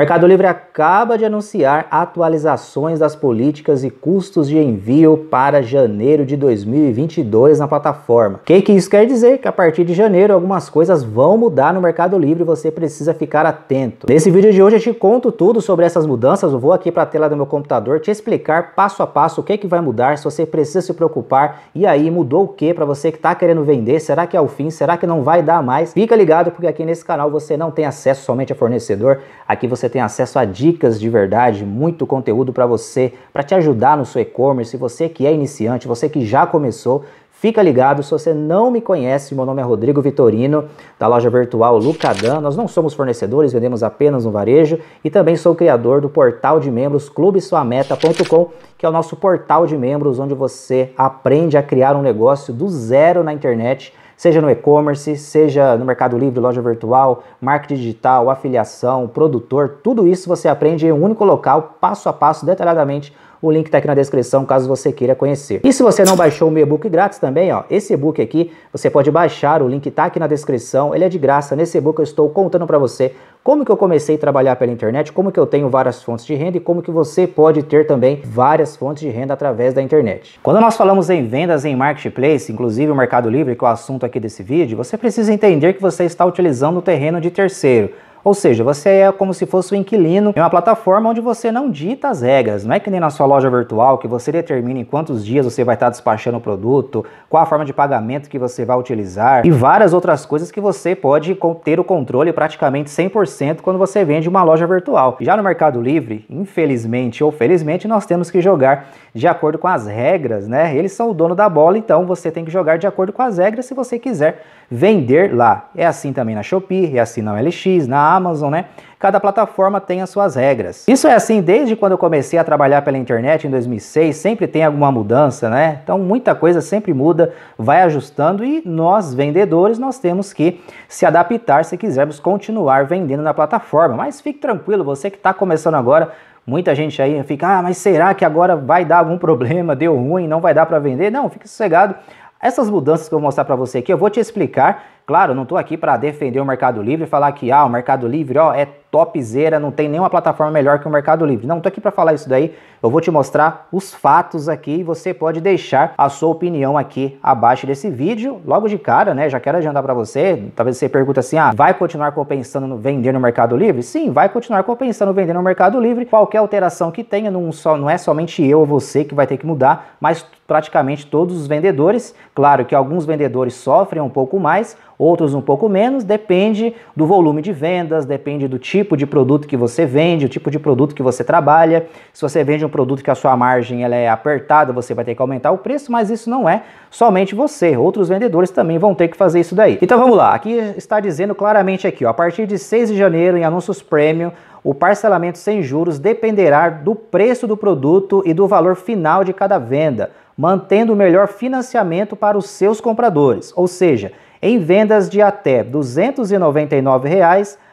Mercado Livre acaba de anunciar atualizações das políticas e custos de envio para janeiro de 2022 na plataforma. O que, que isso quer dizer? Que a partir de janeiro algumas coisas vão mudar no Mercado Livre e você precisa ficar atento. Nesse vídeo de hoje eu te conto tudo sobre essas mudanças, eu vou aqui para a tela do meu computador te explicar passo a passo o que, que vai mudar, se você precisa se preocupar e aí mudou o que para você que está querendo vender, será que é o fim, será que não vai dar mais? Fica ligado porque aqui nesse canal você não tem acesso somente a fornecedor, aqui você tem acesso a dicas de verdade, muito conteúdo para você, para te ajudar no seu e-commerce. Se você que é iniciante, você que já começou, Fica ligado, se você não me conhece, meu nome é Rodrigo Vitorino, da loja virtual Lucadan. Nós não somos fornecedores, vendemos apenas no varejo e também sou criador do portal de membros clubesuameta.com, que é o nosso portal de membros onde você aprende a criar um negócio do zero na internet seja no e-commerce, seja no Mercado Livre, loja virtual, marketing digital, afiliação, produtor, tudo isso você aprende em um único local, passo a passo, detalhadamente o link está aqui na descrição caso você queira conhecer. E se você não baixou o meu e-book grátis também, ó, esse e-book aqui você pode baixar, o link está aqui na descrição, ele é de graça. Nesse e-book eu estou contando para você como que eu comecei a trabalhar pela internet, como que eu tenho várias fontes de renda e como que você pode ter também várias fontes de renda através da internet. Quando nós falamos em vendas em marketplace, inclusive o Mercado Livre, que é o assunto aqui desse vídeo, você precisa entender que você está utilizando o terreno de terceiro ou seja, você é como se fosse um inquilino em uma plataforma onde você não dita as regras. Não é que nem na sua loja virtual que você determina em quantos dias você vai estar despachando o produto, qual a forma de pagamento que você vai utilizar e várias outras coisas que você pode ter o controle praticamente 100% quando você vende uma loja virtual. Já no Mercado Livre, infelizmente ou felizmente, nós temos que jogar de acordo com as regras, né? Eles são o dono da bola, então você tem que jogar de acordo com as regras se você quiser vender lá. É assim também na Shopee, é assim na LX, na Amazon, né? Cada plataforma tem as suas regras. Isso é assim desde quando eu comecei a trabalhar pela internet em 2006, sempre tem alguma mudança, né? Então muita coisa sempre muda, vai ajustando e nós vendedores nós temos que se adaptar se quisermos continuar vendendo na plataforma. Mas fique tranquilo, você que está começando agora, Muita gente aí fica, ah, mas será que agora vai dar algum problema? Deu ruim, não vai dar para vender? Não, fique sossegado. Essas mudanças que eu vou mostrar para você aqui, eu vou te explicar Claro, não estou aqui para defender o Mercado Livre e falar que ah, o Mercado Livre ó, é topzera, não tem nenhuma plataforma melhor que o Mercado Livre. Não, estou aqui para falar isso daí. Eu vou te mostrar os fatos aqui e você pode deixar a sua opinião aqui abaixo desse vídeo. Logo de cara, né? Já quero adiantar para você. Talvez você pergunte assim: ah, vai continuar compensando vender no Mercado Livre? Sim, vai continuar compensando vender no Mercado Livre. Qualquer alteração que tenha, não, só, não é somente eu ou você que vai ter que mudar, mas praticamente todos os vendedores. Claro que alguns vendedores sofrem um pouco mais, outros um pouco menos, depende do volume de vendas, depende do tipo de produto que você vende, o tipo de produto que você trabalha. Se você vende um produto que a sua margem ela é apertada, você vai ter que aumentar o preço, mas isso não é somente você, outros vendedores também vão ter que fazer isso daí. Então vamos lá, aqui está dizendo claramente aqui, ó, a partir de 6 de janeiro em anúncios premium, o parcelamento sem juros dependerá do preço do produto e do valor final de cada venda, mantendo o melhor financiamento para os seus compradores. Ou seja, em vendas de até R$ 299,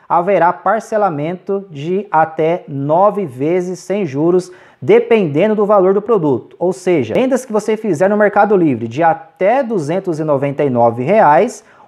haverá parcelamento de até nove vezes sem juros, dependendo do valor do produto. Ou seja, vendas que você fizer no Mercado Livre de até R$ 299,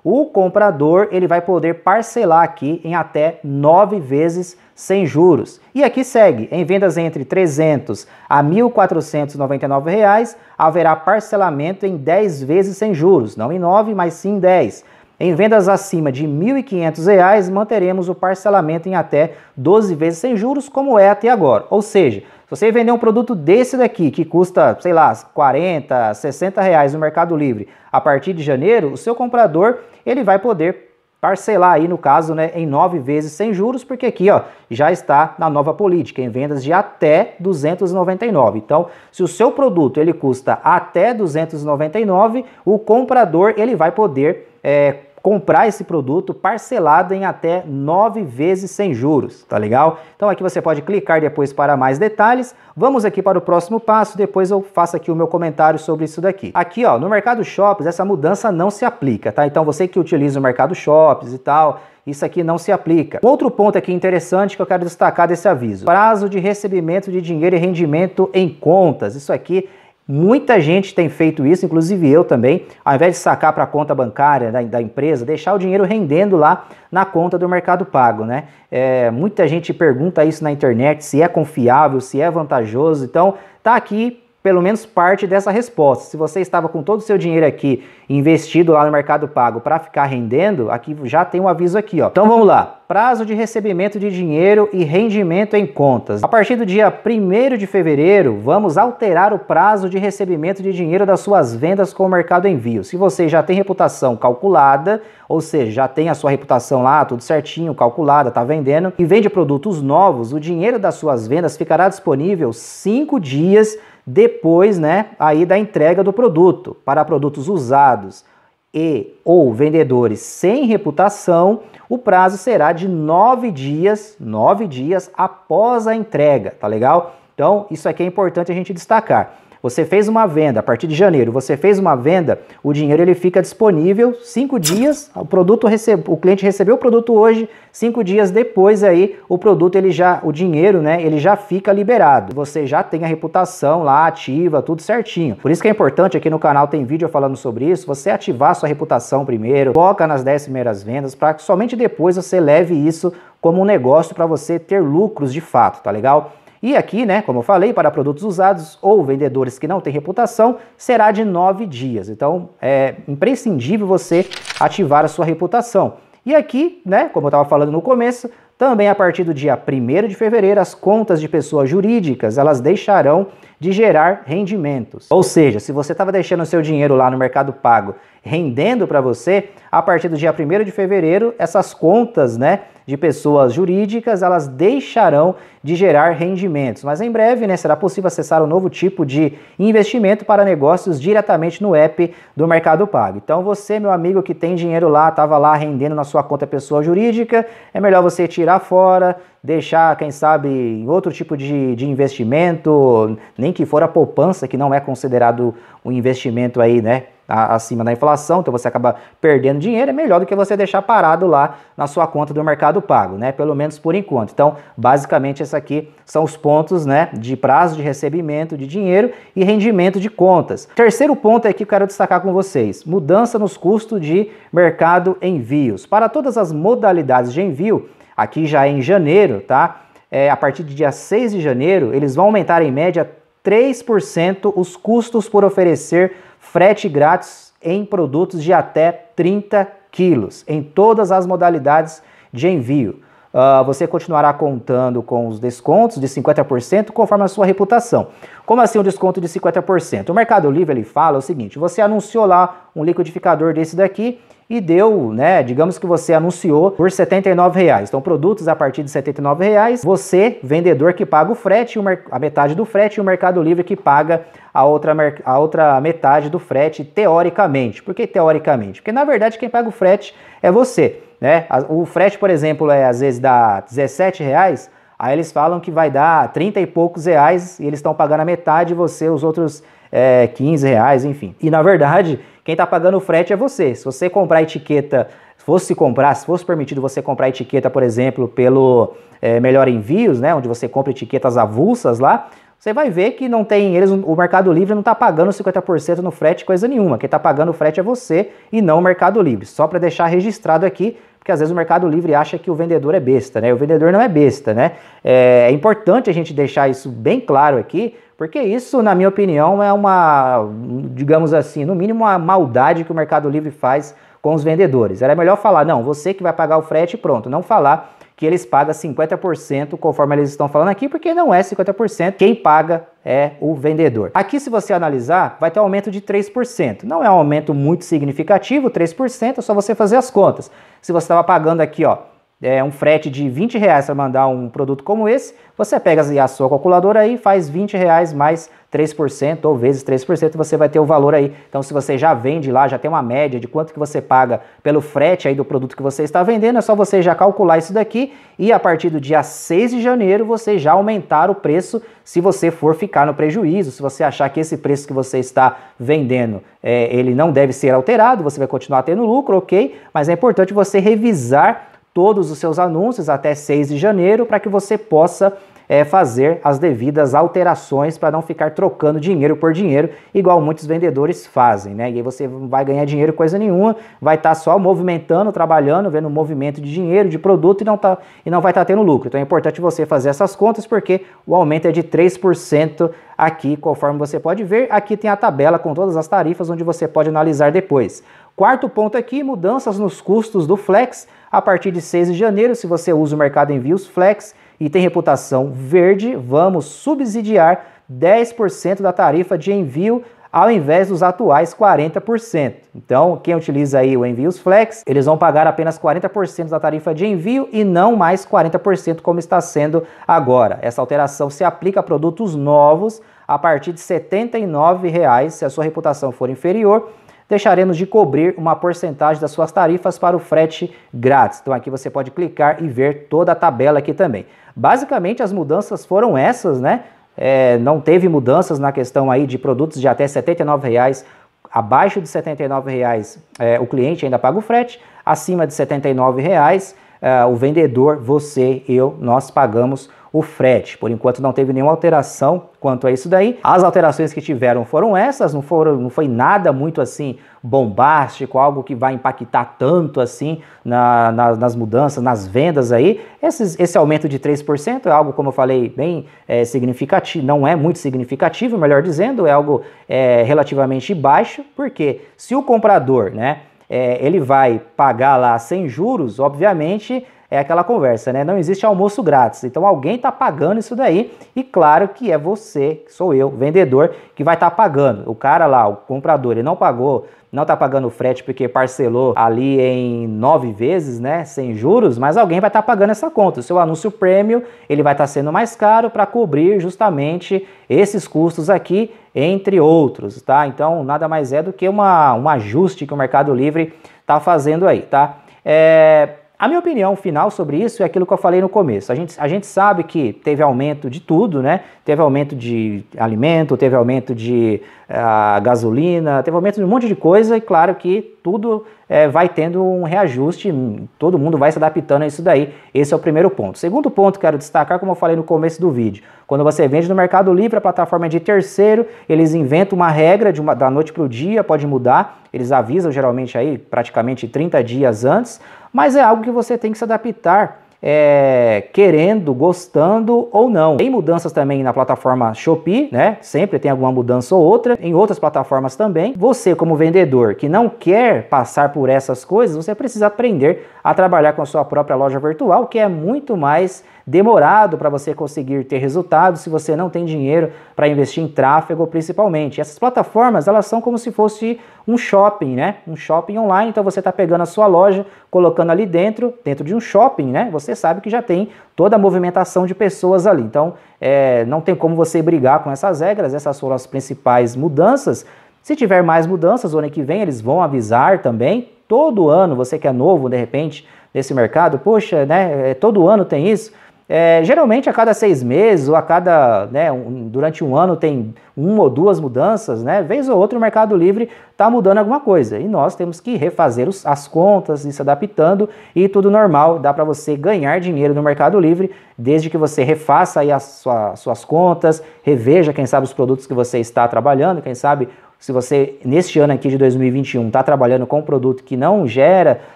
o comprador ele vai poder parcelar aqui em até nove vezes sem juros. E aqui segue, em vendas entre 300 a 1.499 reais, haverá parcelamento em 10 vezes sem juros, não em 9, mas sim 10. Em vendas acima de R$ 1.500, manteremos o parcelamento em até 12 vezes sem juros, como é até agora. Ou seja, se você vender um produto desse daqui, que custa, sei lá, 40, 60 reais no Mercado Livre, a partir de janeiro, o seu comprador ele vai poder parcelar aí no caso né, em nove vezes sem juros, porque aqui ó, já está na nova política, em vendas de até 299. Então, se o seu produto ele custa até 299, o comprador ele vai poder é, comprar esse produto parcelado em até nove vezes sem juros, tá legal? Então aqui você pode clicar depois para mais detalhes. Vamos aqui para o próximo passo, depois eu faço aqui o meu comentário sobre isso daqui. Aqui ó, no Mercado Shops essa mudança não se aplica, tá? Então você que utiliza o Mercado Shops e tal, isso aqui não se aplica. Outro ponto aqui interessante que eu quero destacar desse aviso. Prazo de recebimento de dinheiro e rendimento em contas. Isso aqui Muita gente tem feito isso, inclusive eu também, ao invés de sacar para a conta bancária da, da, empresa, deixar o dinheiro rendendo lá na conta do Mercado Pago, né? É, muita gente pergunta isso na internet, se é confiável, se é vantajoso. Então, tá aqui pelo menos parte dessa resposta. Se você estava com todo o seu dinheiro aqui investido lá no Mercado Pago para ficar rendendo, aqui já tem um aviso aqui, ó. Então vamos lá. Prazo de recebimento de dinheiro e rendimento em contas. A partir do dia 1 de fevereiro, vamos alterar o prazo de recebimento de dinheiro das suas vendas com o Mercado Envio. Se você já tem reputação calculada, ou seja, já tem a sua reputação lá, tudo certinho, calculada, tá vendendo e vende produtos novos, o dinheiro das suas vendas ficará disponível 5 dias depois né, aí da entrega do produto para produtos usados e ou vendedores sem reputação, o prazo será de nove dias, nove dias após a entrega, tá legal? Então, isso aqui é importante a gente destacar. Você fez uma venda, a partir de janeiro, você fez uma venda, o dinheiro ele fica disponível cinco dias, o produto recebe, o cliente recebeu o produto hoje, cinco dias depois aí o produto ele já, o dinheiro, né, ele já fica liberado. Você já tem a reputação lá ativa, tudo certinho. Por isso que é importante aqui no canal tem vídeo falando sobre isso, você ativar sua reputação primeiro, foca nas 10 primeiras vendas para que somente depois você leve isso como um negócio para você ter lucros de fato, tá legal? E aqui, né, como eu falei, para produtos usados ou vendedores que não têm reputação, será de 9 dias. Então, é imprescindível você ativar a sua reputação. E aqui, né, como eu estava falando no começo, também a partir do dia 1 de fevereiro, as contas de pessoas jurídicas, elas deixarão de gerar rendimentos. Ou seja, se você estava deixando seu dinheiro lá no mercado pago rendendo para você, a partir do dia 1 de fevereiro, essas contas, né, de pessoas jurídicas, elas deixarão de gerar rendimentos. Mas em breve né, será possível acessar um novo tipo de investimento para negócios diretamente no app do Mercado Pago. Então você, meu amigo que tem dinheiro lá, estava lá rendendo na sua conta pessoa jurídica, é melhor você tirar fora, deixar, quem sabe, em outro tipo de, de investimento, nem que for a poupança, que não é considerado um investimento aí, né? acima da inflação, então você acaba perdendo dinheiro, é melhor do que você deixar parado lá na sua conta do Mercado Pago, né? Pelo menos por enquanto. Então, basicamente, esses aqui são os pontos, né, de prazo de recebimento de dinheiro e rendimento de contas. Terceiro ponto aqui é que eu quero destacar com vocês: mudança nos custos de mercado envios. Para todas as modalidades de envio, aqui já é em janeiro, tá? É, a partir de dia 6 de janeiro, eles vão aumentar em média 3% os custos por oferecer frete grátis em produtos de até 30 quilos, em todas as modalidades de envio. Uh, você continuará contando com os descontos de 50% conforme a sua reputação. Como assim um desconto de 50%? O Mercado Livre ele fala o seguinte: você anunciou lá um liquidificador desse daqui e deu, né, digamos que você anunciou por R$ 79,00. Então, produtos a partir de R$ 79,00, você, vendedor que paga o frete, a metade do frete e o Mercado Livre que paga a outra, a outra metade do frete, teoricamente. Por que teoricamente? Porque, na verdade, quem paga o frete é você, né? O frete, por exemplo, é às vezes dá R$ 17,00, aí eles falam que vai dar 30 e poucos reais e eles estão pagando a metade e você os outros é, 15 reais, enfim. E na verdade, quem está pagando o frete é você. Se você comprar etiqueta, se fosse comprar, se fosse permitido você comprar etiqueta, por exemplo, pelo é, Melhor Envios, né, onde você compra etiquetas avulsas lá, você vai ver que não tem eles, o Mercado Livre não está pagando 50% no frete, coisa nenhuma. Quem está pagando o frete é você e não o Mercado Livre. Só para deixar registrado aqui, porque às vezes o Mercado Livre acha que o vendedor é besta, né? O vendedor não é besta, né? É, é importante a gente deixar isso bem claro aqui, porque isso, na minha opinião, é uma, digamos assim, no mínimo uma maldade que o Mercado Livre faz com os vendedores. Era melhor falar, não, você que vai pagar o frete, pronto, não falar que eles pagam 50%, conforme eles estão falando aqui, porque não é 50%, quem paga é o vendedor. Aqui, se você analisar, vai ter um aumento de 3%. Não é um aumento muito significativo, 3%, é só você fazer as contas. Se você estava pagando aqui, ó, é, um frete de 20 reais para mandar um produto como esse, você pega a sua calculadora aí, faz 20 reais mais 3% ou vezes 3%, você vai ter o valor aí. Então, se você já vende lá, já tem uma média de quanto que você paga pelo frete aí do produto que você está vendendo, é só você já calcular isso daqui e a partir do dia 6 de janeiro você já aumentar o preço se você for ficar no prejuízo, se você achar que esse preço que você está vendendo, é, ele não deve ser alterado, você vai continuar tendo lucro, ok? Mas é importante você revisar todos os seus anúncios até 6 de janeiro para que você possa é, fazer as devidas alterações para não ficar trocando dinheiro por dinheiro, igual muitos vendedores fazem, né? E aí você não vai ganhar dinheiro coisa nenhuma, vai estar tá só movimentando, trabalhando, vendo movimento de dinheiro, de produto e não, tá, e não vai estar tá tendo lucro. Então é importante você fazer essas contas porque o aumento é de 3% aqui, conforme você pode ver. Aqui tem a tabela com todas as tarifas onde você pode analisar depois. Quarto ponto aqui, mudanças nos custos do Flex. A partir de 6 de janeiro, se você usa o Mercado Envios Flex e tem reputação verde, vamos subsidiar 10% da tarifa de envio ao invés dos atuais 40%. Então, quem utiliza aí o Envios Flex, eles vão pagar apenas 40% da tarifa de envio e não mais 40% como está sendo agora. Essa alteração se aplica a produtos novos a partir de R$ 79,00 se a sua reputação for inferior deixaremos de cobrir uma porcentagem das suas tarifas para o frete grátis. Então aqui você pode clicar e ver toda a tabela aqui também. Basicamente as mudanças foram essas, né? É, não teve mudanças na questão aí de produtos de até R$ 79,00 abaixo de R$ 79,00 é, o cliente ainda paga o frete, acima de R$ 79,00 é, o vendedor, você, eu, nós pagamos o frete. Por enquanto não teve nenhuma alteração quanto a isso daí. As alterações que tiveram foram essas, não, foram, não foi nada muito assim bombástico, algo que vai impactar tanto assim na, na, nas mudanças, nas vendas aí. Esses, esse aumento de 3% é algo, como eu falei, bem é, significativo, não é muito significativo, melhor dizendo, é algo é, relativamente baixo, porque se o comprador, né, é, ele vai pagar lá sem juros, obviamente é aquela conversa, né? Não existe almoço grátis. Então alguém está pagando isso daí e claro que é você, sou eu, vendedor, que vai estar tá pagando. O cara lá, o comprador, ele não pagou, não está pagando o frete porque parcelou ali em nove vezes, né? Sem juros, mas alguém vai estar tá pagando essa conta. O seu anúncio prêmio, ele vai estar tá sendo mais caro para cobrir justamente esses custos aqui, entre outros, tá? Então nada mais é do que uma, um ajuste que o Mercado Livre está fazendo aí, tá? É, a minha opinião final sobre isso é aquilo que eu falei no começo. A gente, a gente sabe que teve aumento de tudo, né? Teve aumento de alimento, teve aumento de uh, gasolina, teve aumento de um monte de coisa, e claro que tudo eh, vai tendo um reajuste, hum, todo mundo vai se adaptando a isso daí. Esse é o primeiro ponto. Segundo ponto, que quero destacar, como eu falei no começo do vídeo, quando você vende no Mercado Livre, a plataforma é de terceiro, eles inventam uma regra de uma, da noite para o dia, pode mudar, eles avisam geralmente aí praticamente 30 dias antes mas é algo que você tem que se adaptar. É, querendo, gostando ou não. Tem mudanças também na plataforma Shopee, né? Sempre tem alguma mudança ou outra, em outras plataformas também. Você, como vendedor que não quer passar por essas coisas, você precisa aprender a trabalhar com a sua própria loja virtual, que é muito mais demorado para você conseguir ter resultados se você não tem dinheiro para investir em tráfego, principalmente. Essas plataformas, elas são como se fosse um shopping, né? Um shopping online, então você está pegando a sua loja, colocando ali dentro, dentro de um shopping, né? Você sabe que já tem toda a movimentação de pessoas ali. Então, é, não tem como você brigar com essas regras, essas foram as principais mudanças. Se tiver mais mudanças, o ano que vem eles vão avisar também. Todo ano, você que é novo, de repente, nesse mercado, poxa, né? É, todo ano tem isso. É, geralmente a cada seis meses ou a cada, né, um, durante um ano tem uma ou duas mudanças, né? Vez ou outra o Mercado Livre está mudando alguma coisa e nós temos que refazer os, as contas e se adaptando e tudo normal, dá para você ganhar dinheiro no Mercado Livre desde que você refaça aí as sua, suas contas, reveja quem sabe os produtos que você está trabalhando, quem sabe se você, neste ano aqui de 2021, está trabalhando com um produto que não gera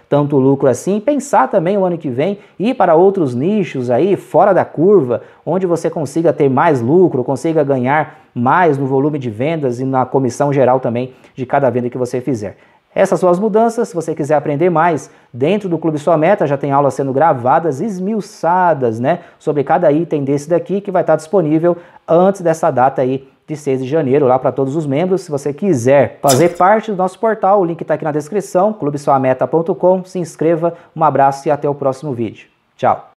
tanto lucro assim, pensar também o ano que vem ir para outros nichos aí, fora da curva, onde você consiga ter mais lucro, consiga ganhar mais no volume de vendas e na comissão geral também de cada venda que você fizer. Essas são as mudanças. Se você quiser aprender mais, dentro do Clube Sua Meta já tem aulas sendo gravadas, esmiuçadas, né? Sobre cada item desse daqui que vai estar disponível antes dessa data aí de 6 de janeiro lá para todos os membros. Se você quiser fazer parte do nosso portal, o link está aqui na descrição, clubesuameta.com. Se inscreva, um abraço e até o próximo vídeo. Tchau!